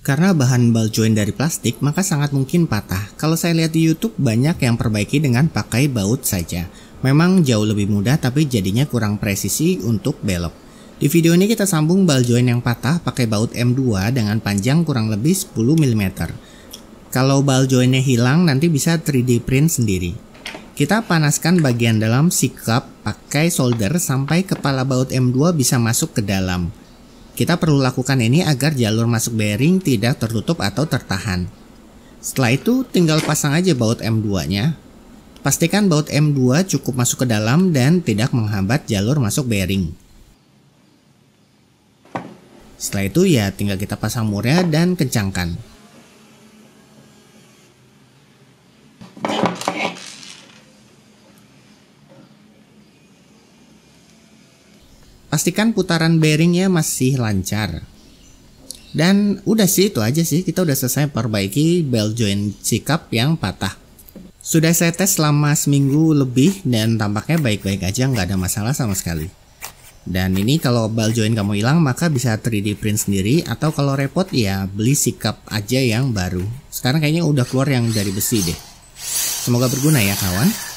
Karena bahan ball joint dari plastik, maka sangat mungkin patah. Kalau saya lihat di YouTube, banyak yang perbaiki dengan pakai baut saja. Memang jauh lebih mudah, tapi jadinya kurang presisi untuk belok. Di video ini kita sambung ball joint yang patah pakai baut M2 dengan panjang kurang lebih 10 mm. Kalau ball jointnya hilang, nanti bisa 3D print sendiri. Kita panaskan bagian dalam sikap pakai solder sampai kepala baut M2 bisa masuk ke dalam. Kita perlu lakukan ini agar jalur masuk bearing tidak tertutup atau tertahan. Setelah itu tinggal pasang aja baut M2-nya. Pastikan baut M2 cukup masuk ke dalam dan tidak menghambat jalur masuk bearing. Setelah itu ya tinggal kita pasang murnya dan kencangkan. Pastikan putaran bearingnya masih lancar. Dan udah sih itu aja sih, kita udah selesai perbaiki belt joint sikap yang patah. Sudah saya tes selama seminggu lebih dan tampaknya baik-baik aja nggak ada masalah sama sekali. Dan ini kalau belt joint kamu hilang maka bisa 3D print sendiri atau kalau repot ya beli sikap aja yang baru. Sekarang kayaknya udah keluar yang dari besi deh. Semoga berguna ya kawan.